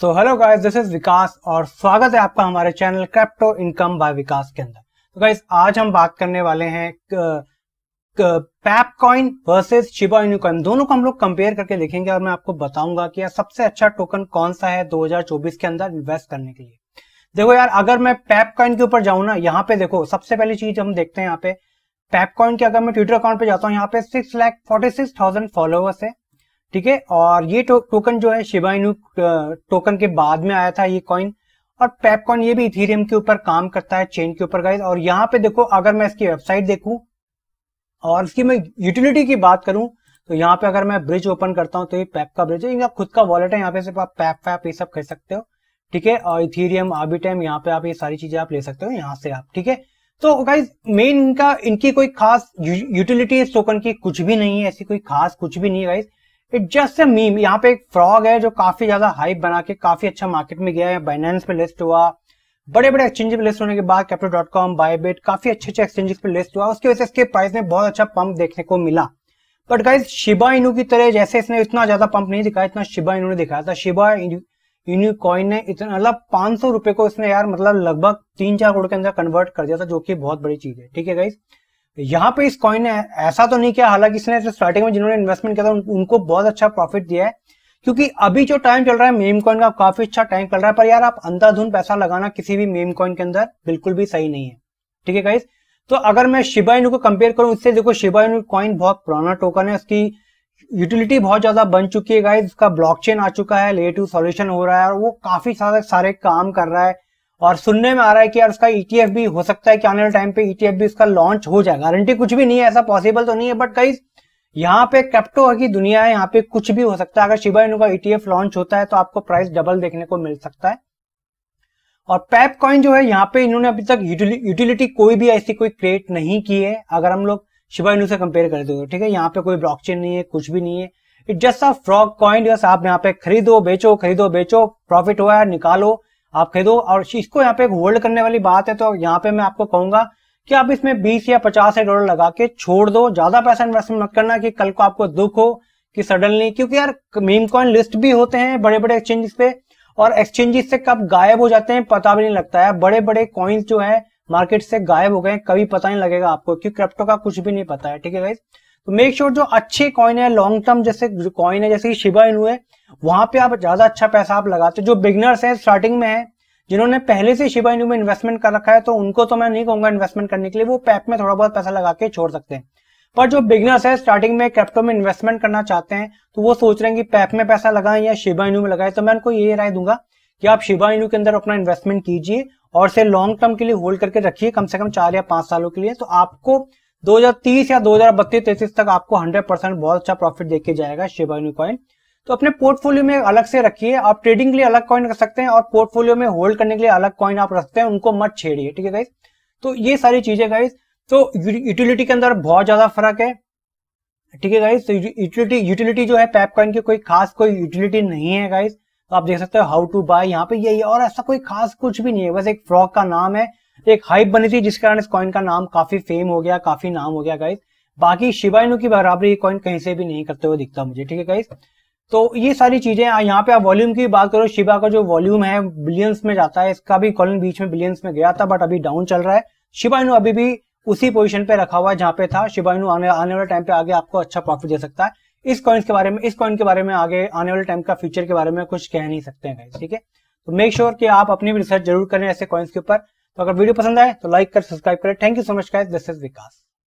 so hello guys this is Vikas और स्वागत है आपका हमारे channel crypto income by Vikas के अंदर तो गाइस आज हम बात करने वाले हैं Pepe coin versus Shiba Inu coin दोनों को हम लोग कंपेयर करके देखेंगे और मैं आपको बताऊंगा कि यार सबसे अच्छा टोकन कौन सा है 2024 के अंदर इन्वेस्ट करने के लिए देखो यार अगर मैं पैप कॉइन के ऊपर जाऊं ना यहाँ पे देखो सबसे पहली चीज हम देखते हैं यहाँ पे पैप कॉइन के अगर मैं ट्विटर अकाउंट पे जाता हूँ यहाँ पे six lakh forty six thousand followers है ठीक है और ये टो, टोकन जो है शिबाइनू टोकन के बाद में आया था ये कॉइन और पेपकॉन ये भी इथेरियम के ऊपर काम करता है चेन के ऊपर गाइज और यहाँ पे देखो अगर मैं इसकी वेबसाइट देखूं और इसकी मैं यूटिलिटी की बात करूं तो यहाँ पे अगर मैं ब्रिज ओपन करता हूँ तो ये पैप का ब्रिज है इनका खुद का वॉलेट है यहाँ पे सिर्फ आप पैप फैप ये सब खरीद सकते हो ठीक है और इथेरियम आबिटेम यहाँ पे आप ये सारी चीजें आप ले सकते हो यहाँ से आप ठीक है तो गाइज मेन इनका इनकी कोई खास यूटिलिटी इस टोकन की कुछ भी नहीं है ऐसी कोई खास कुछ भी नहीं है guys it just a meme यहाँ पे एक फ्रॉग है जो काफी ज्यादा हाइप बना के काफी अच्छा मार्केट में गया है बाइनेंस पे लिस्ट हुआ बड़े बड़े एक्सचेंज पे लिस्ट होने के बाद कैप्टो डॉट कॉम बायबेट काफी अच्छे अच्छे एक्सचेंजेस पे लिस्ट हुआ उसकी वजह से इसके प्राइस में बहुत अच्छा पंप देखने को मिला बट गाइज शिबा इनू की तरह जैसे इसने इतना ज्यादा पंप नहीं दिखाया इतना शिबा इनू ने दिखाया था शिबा इनू कॉइन ने इतना मतलब पांच सौ रुपए को इसने यार मतलब लगभग तीन चार करोड़ के अंदर कन्वर्ट कर दिया था जो कि बहुत बड़ी चीज है ठीक है गाइज यहाँ पे इस कॉइन ने ऐसा तो नहीं किया हालांकि इसने स्टार्टिंग में जिन्होंने इन्वेस्टमेंट किया था उन, उनको बहुत अच्छा प्रॉफिट दिया है क्योंकि अभी जो टाइम चल रहा है मेम कॉइन का काफी अच्छा टाइम चल रहा है पर यार आप अंधाधुन पैसा लगाना किसी भी मेम कॉइन के अंदर बिल्कुल भी सही नहीं है ठीक है गाइज तो अगर मैं शिबाइनू को कंपेयर करूं इससे देखो शिबाइनू कॉइन बहुत पुराना टोकन है उसकी यूटिलिटी बहुत ज्यादा बन चुकी है गाइज उसका ब्लॉक आ चुका है टू सोल्यूशन हो रहा है और वो काफी सारे सारे काम कर रहा है और सुनने में आ रहा है कि यार उसका ईटीएफ e भी हो सकता है कि आने वाले टाइम पे ईटीएफ e भी उसका लॉन्च हो जाए गारंटी कुछ भी नहीं है ऐसा पॉसिबल तो नहीं है बट कई यहाँ पे क्रिप्टो की दुनिया है यहाँ पे कुछ भी हो सकता है अगर शिवा इनू का ईटीएफ e लॉन्च होता है तो आपको प्राइस डबल देखने को मिल सकता है और पैप कॉइन जो है यहाँ पे इन्होंने अभी तक यूटिलिटी कोई भी ऐसी कोई क्रिएट नहीं की है अगर हम लोग शिवा इनू से कंपेयर करते हो ठीक है यहाँ पे कोई ब्लॉक नहीं है कुछ भी नहीं है it just a frog coin बस आप यहाँ पे खरीदो बेचो खरीदो बेचो प्रॉफिट हुआ है निकालो आप खरीदो और इसको यहाँ पे एक होल्ड करने वाली बात है तो यहाँ पे मैं आपको कहूंगा कि आप इसमें बीस या पचास हजार डॉलर लगा के छोड़ दो ज्यादा पैसा इन्वेस्टमेंट मत करना कि कल को आपको दुख हो कि सडनली क्योंकि यार मीम कॉइन लिस्ट भी होते हैं बड़े बड़े एक्सचेंजेस पे और एक्सचेंजेस से कब गायब हो जाते हैं पता भी नहीं लगता है बड़े बड़े कॉइन्स जो है मार्केट से गायब हो गए कभी पता नहीं लगेगा आपको क्योंकि क्रिप्टो का कुछ भी नहीं पता है ठीक है भाई तो मेक श्योर जो अच्छे कॉइन है लॉन्ग टर्म जैसे कॉइन है जैसे शिबा इनु है वहां पे आप ज्यादा अच्छा पैसा आप लगाते जो बिगनर्स है स्टार्टिंग में है जिन्होंने पहले से शिबा इनु में इन्वेस्टमेंट कर रखा है तो उनको तो मैं नहीं कहूंगा इन्वेस्टमेंट करने के लिए वो पैप में थोड़ा बहुत पैसा लगा के छोड़ सकते हैं पर जो बिगनर्स है स्टार्टिंग में क्रिप्टो में इन्वेस्टमेंट करना चाहते हैं तो वो सोच रहे हैं कि पैप में पैसा लगाए या शिबा इनू में लगाए तो मैं उनको ये राय दूंगा कि आप शिबा इनू के अंदर अपना इन्वेस्टमेंट कीजिए और से लॉन्ग टर्म के लिए होल्ड करके रखिए कम से कम चार या पांच सालों के लिए तो आपको 2030 या 2032-33 तक आपको 100 परसेंट बहुत अच्छा प्रॉफिट देके जाएगा शिबानी कॉइन तो अपने पोर्टफोलियो में अलग से रखिए आप ट्रेडिंग के लिए अलग कॉइन रख सकते हैं और पोर्टफोलियो में होल्ड करने के लिए अलग कॉइन आप रखते हैं उनको मत छेड़िए ठीक है गाइज तो ये सारी चीजें गाइज तो यूटिलिटी के अंदर बहुत ज्यादा फर्क है ठीक है गाइज तो यूटिलिटी यूटिलिटी जो है पैप कॉइन की कोई खास कोई यूटिलिटी नहीं है गाइज तो आप देख सकते हो हाउ टू बाय यहाँ पे यही और ऐसा कोई खास कुछ भी नहीं है बस एक फ्रॉक का नाम है एक हाइप बनी थी जिस कारण इस कॉइन का नाम काफी फेम हो गया काफी नाम हो गया गाइस बाकी शिवाइनू की बराबरी ये कॉइन कहीं से भी नहीं करते हुए दिखता मुझे ठीक है गाइस तो ये सारी चीजें यहाँ पे आप वॉल्यूम की बात करो शिवा का जो वॉल्यूम है बिलियंस में जाता है इसका भी कॉलन बीच में बिलियंस में गया था बट अभी डाउन चल रहा है शिवाइनु अभी भी उसी पोजिशन पे रखा हुआ है जहां पे था शिवाइनु आने आने वाले टाइम पे आगे आपको अच्छा प्रॉफिट दे सकता है इस कॉइन्स के बारे में इस कॉइन के बारे में आगे आने वाले टाइम का फ्यूचर के बारे में कुछ कह नहीं सकते हैं ठीक है तो मेक श्योर sure कि आप अपनी भी रिसर्च जरूर करें ऐसे कॉइन्स के ऊपर तो अगर वीडियो पसंद आए तो लाइक कर सब्सक्राइब करें thank you so much guys this is Vikas